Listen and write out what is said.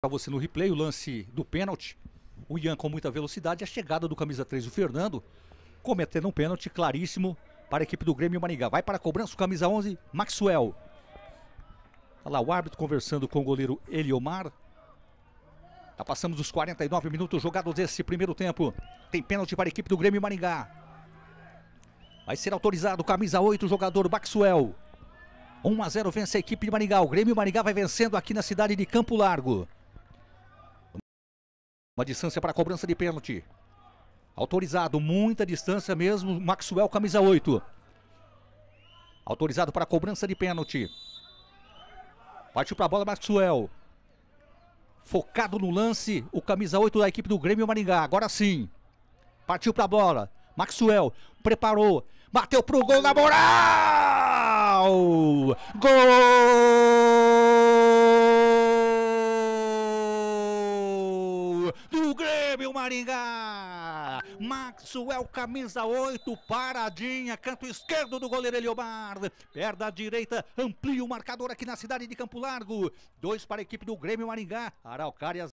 para você no replay, o lance do pênalti. O Ian com muita velocidade, a chegada do camisa 3, o Fernando, cometendo um pênalti claríssimo para a equipe do Grêmio Maringá. Vai para a cobrança, o camisa 11, Maxwell. Olha tá lá o árbitro conversando com o goleiro Eliomar. Já passamos os 49 minutos jogados desse primeiro tempo. Tem pênalti para a equipe do Grêmio Maringá. Vai ser autorizado, camisa 8, jogador Maxwell. 1 a 0 vence a equipe de Maringá. O Grêmio Maringá vai vencendo aqui na cidade de Campo Largo. Uma distância para a cobrança de pênalti. Autorizado, muita distância mesmo. Maxwell, camisa 8. Autorizado para a cobrança de pênalti. Partiu para a bola Maxwell. Focado no lance, o camisa 8 da equipe do Grêmio Maringá. Agora sim. Partiu para a bola. Maxwell preparou. Bateu pro gol na moral! Gol! Grêmio, do Grêmio Maringá. Maxwell, camisa 8, paradinha, canto esquerdo do goleiro Eliomar. Perda direita, amplia o marcador aqui na cidade de Campo Largo. Dois para a equipe do Grêmio Maringá. Araucárias